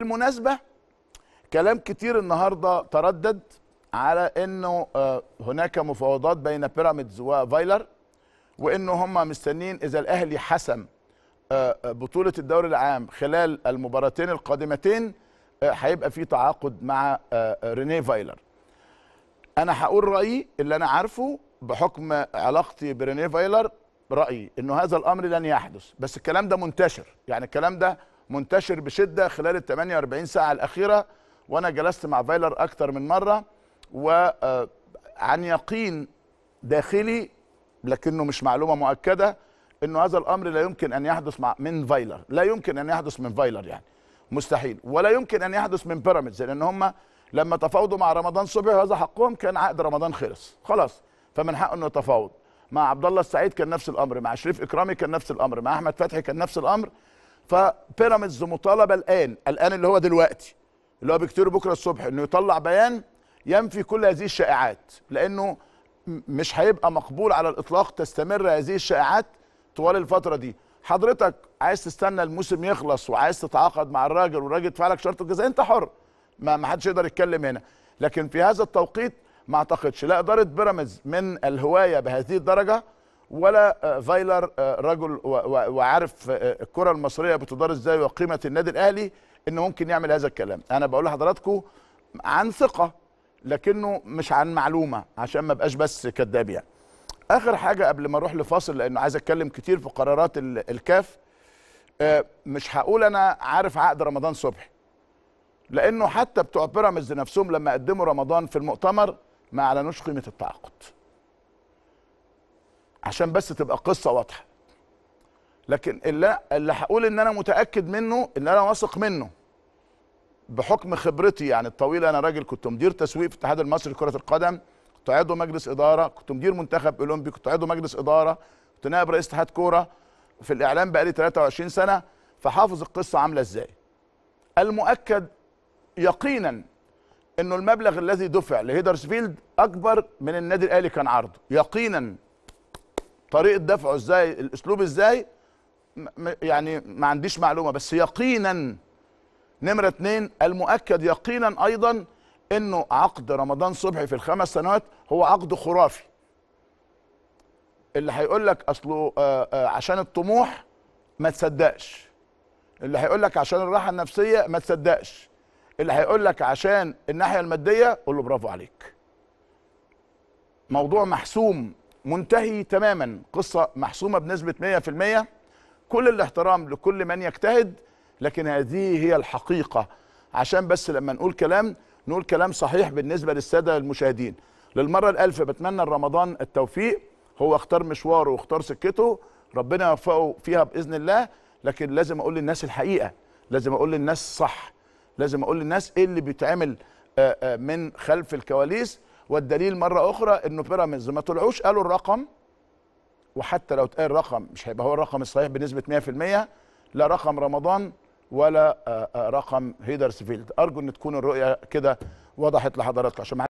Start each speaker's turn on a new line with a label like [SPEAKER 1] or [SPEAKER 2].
[SPEAKER 1] بالمناسبه كلام كتير النهارده تردد على انه آه، هناك مفاوضات بين بيراميدز وفايلر وانه هم مستنين اذا الاهلي حسم آه، آه، بطوله الدوري العام خلال المباراتين القادمتين هيبقى في تعاقد مع ريني فايلر. انا هقول رايي اللي انا عارفه بحكم علاقتي برينيه فايلر رايي انه هذا الامر لن يحدث بس الكلام ده منتشر يعني الكلام ده منتشر بشده خلال ال 48 ساعه الاخيره وانا جلست مع فايلر اكثر من مره وعن آه، يقين داخلي لكنه مش معلومه مؤكده انه هذا الامر لا يمكن ان يحدث مع من فايلر لا يمكن ان يحدث من فايلر يعني مستحيل ولا يمكن ان يحدث من بيراميدز لان هم لما تفاوضوا مع رمضان صبحي وهذا حقهم كان عقد رمضان خلص خلاص فمن حقه انه يتفاوض مع عبد الله السعيد كان نفس الامر مع شريف اكرامي كان نفس الامر مع احمد فتحي كان نفس الامر فبيراميدز مطالبه الان الان اللي هو دلوقتي اللي هو بيكتير بكره الصبح انه يطلع بيان ينفي كل هذه الشائعات لانه مش هيبقى مقبول على الاطلاق تستمر هذه الشائعات طوال الفتره دي حضرتك عايز تستنى الموسم يخلص وعايز تتعاقد مع الراجل والراجل يدفع لك شرط الجزاء انت حر ما حدش يقدر يتكلم هنا لكن في هذا التوقيت ما اعتقدش لا اداره بيراميدز من الهوايه بهذه الدرجه ولا آه، فايلر آه، رجل وعارف آه، الكره المصريه بتدار ازاي وقيمه النادي الاهلي انه ممكن يعمل هذا الكلام انا بقول لحضراتكم عن ثقه لكنه مش عن معلومه عشان ما بقاش بس كذاب يعني اخر حاجه قبل ما اروح لفاصل لانه عايز اتكلم كتير في قرارات الكاف مش هقول انا عارف عقد رمضان صبحي لانه حتى بتوع بيراميدز نفسهم لما قدموا رمضان في المؤتمر ما اعلنوش قيمه التعاقد عشان بس تبقى قصه واضحه لكن اللي اللي هقول ان انا متاكد منه ان انا واثق منه بحكم خبرتي يعني الطويله انا راجل كنت مدير تسويق في الاتحاد المصري لكره القدم كنت عضو مجلس اداره كنت مدير منتخب اولمبي كنت عضو مجلس اداره كنت نائب رئيس اتحاد كوره في الاعلام بقالي 23 سنه فحافظ القصه عامله ازاي المؤكد يقينا انه المبلغ الذي دفع لهيدرسفيلد اكبر من النادي الاهلي كان عرضه يقينا طريقه دفعه ازاي الاسلوب ازاي يعني ما عنديش معلومه بس يقينا نمره اتنين المؤكد يقينا ايضا انه عقد رمضان صبحي في الخمس سنوات هو عقد خرافي اللي هيقول لك اصله آه، آه، عشان الطموح ما تصدقش اللي هيقول لك عشان الراحه النفسيه ما تصدقش اللي هيقول لك عشان الناحيه الماديه قول له برافو عليك موضوع محسوم منتهي تماما قصة محسومة بنسبة 100% كل الاحترام لكل من يجتهد لكن هذه هي الحقيقة عشان بس لما نقول كلام نقول كلام صحيح بالنسبة للسادة المشاهدين للمرة الألف بتمنى رمضان التوفيق هو اختار مشواره واختار سكته ربنا يوفقه فيها بإذن الله لكن لازم أقول للناس الحقيقة لازم أقول للناس صح لازم أقول للناس إيه اللي بيتعمل آه، آه، من خلف الكواليس والدليل مره اخرى انه بيراميدز ما طلعوش قالوا الرقم وحتى لو اتقال رقم مش هيبقى هو الرقم الصحيح بنسبه 100% لا رقم رمضان ولا آه، آه، رقم هيدرسفيلد ارجو ان تكون الرؤيه كده وضحت لحضراتكم عشان